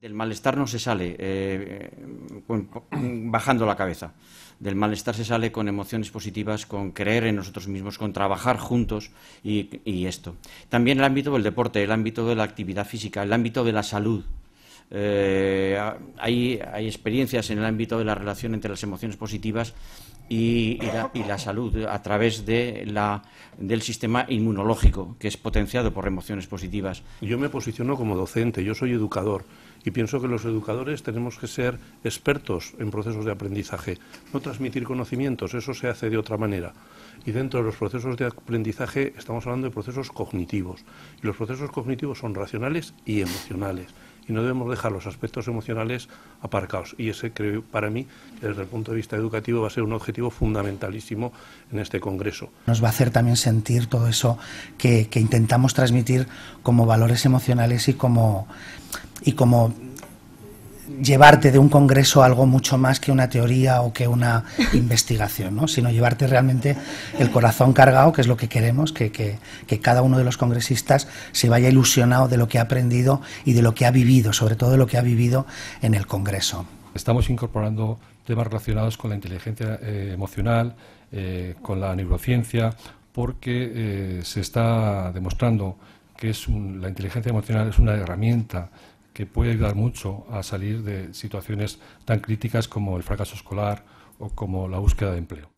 Del malestar no se sale eh, eh, bajando la cabeza. Del malestar se sale con emociones positivas, con creer en nosotros mismos, con trabajar juntos y esto. También el ámbito del deporte, el ámbito de la actividad física, el ámbito de la salud. Eh, hay, experiencias en el ámbito de la relación entre las emociones positivas y, la, salud a través de la, del sistema inmunológico, que es potenciado por emociones positivas. Yo me posiciono como docente, yo soy educador y pienso que los educadores tenemos que ser expertos en procesos de aprendizaje, no transmitir conocimientos, eso se hace de otra manera. Y dentro de los procesos de aprendizaje estamos hablando de procesos cognitivos. Y los procesos cognitivos son racionales y emocionales y no debemos dejar los aspectos emocionales aparcados. Y ese, creo, para mí, desde el punto de vista educativo, va a ser un objetivo fundamentalísimo en este Congreso. Nos va a hacer también sentir todo eso que, intentamos transmitir como valores emocionales y como, y como llevarte de un congreso algo mucho más que una teoría o que una investigación, ¿no? sino llevarte realmente el corazón cargado, que es lo que queremos, que, cada uno de los congresistas se vaya ilusionado de lo que ha aprendido y de lo que ha vivido, sobre todo de lo que ha vivido en el congreso. Estamos incorporando temas relacionados con la inteligencia eh, emocional, eh, con la neurociencia, porque eh, se está demostrando que es la inteligencia emocional es una herramienta que puede ayudar mucho a salir de situaciones tan críticas como el fracaso escolar o como la búsqueda de empleo.